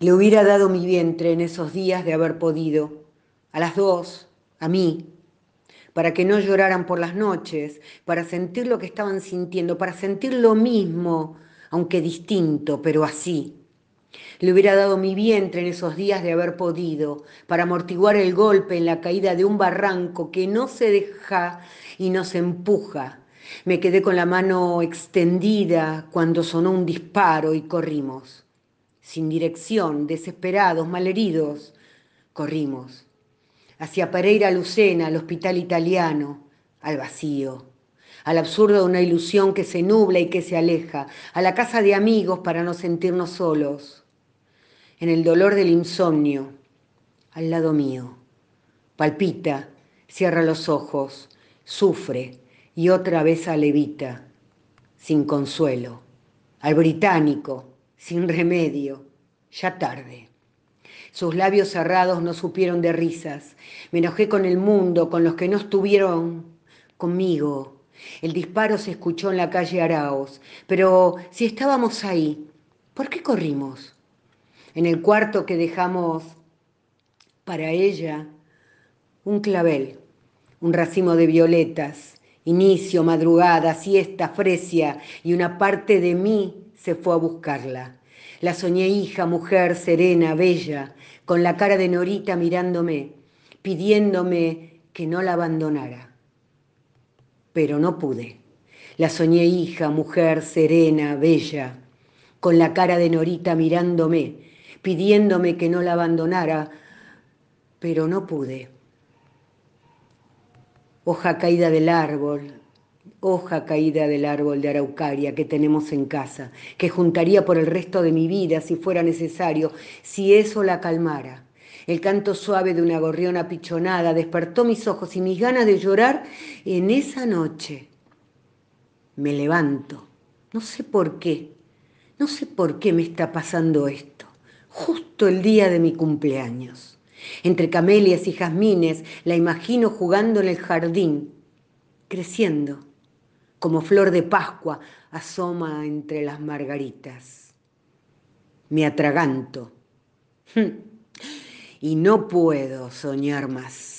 Le hubiera dado mi vientre en esos días de haber podido, a las dos, a mí, para que no lloraran por las noches, para sentir lo que estaban sintiendo, para sentir lo mismo, aunque distinto, pero así. Le hubiera dado mi vientre en esos días de haber podido, para amortiguar el golpe en la caída de un barranco que no se deja y no se empuja. Me quedé con la mano extendida cuando sonó un disparo y corrimos sin dirección, desesperados, malheridos, corrimos hacia Pereira Lucena, al hospital italiano, al vacío, al absurdo de una ilusión que se nubla y que se aleja, a la casa de amigos para no sentirnos solos, en el dolor del insomnio, al lado mío. Palpita, cierra los ojos, sufre y otra vez alevita, sin consuelo, al británico, sin remedio, ya tarde. Sus labios cerrados no supieron de risas. Me enojé con el mundo, con los que no estuvieron conmigo. El disparo se escuchó en la calle Araos, pero si estábamos ahí, ¿por qué corrimos? En el cuarto que dejamos para ella, un clavel, un racimo de violetas, inicio, madrugada, siesta, fresia y una parte de mí se fue a buscarla. La soñé hija, mujer, serena, bella, con la cara de Norita mirándome, pidiéndome que no la abandonara. Pero no pude. La soñé hija, mujer, serena, bella, con la cara de Norita mirándome, pidiéndome que no la abandonara, pero no pude. Hoja caída del árbol, hoja caída del árbol de araucaria que tenemos en casa, que juntaría por el resto de mi vida si fuera necesario, si eso la calmara. El canto suave de una gorriona pichonada despertó mis ojos y mis ganas de llorar en esa noche. Me levanto. No sé por qué. No sé por qué me está pasando esto. Justo el día de mi cumpleaños. Entre camelias y jazmines la imagino jugando en el jardín, creciendo como flor de Pascua, asoma entre las margaritas. Me atraganto y no puedo soñar más.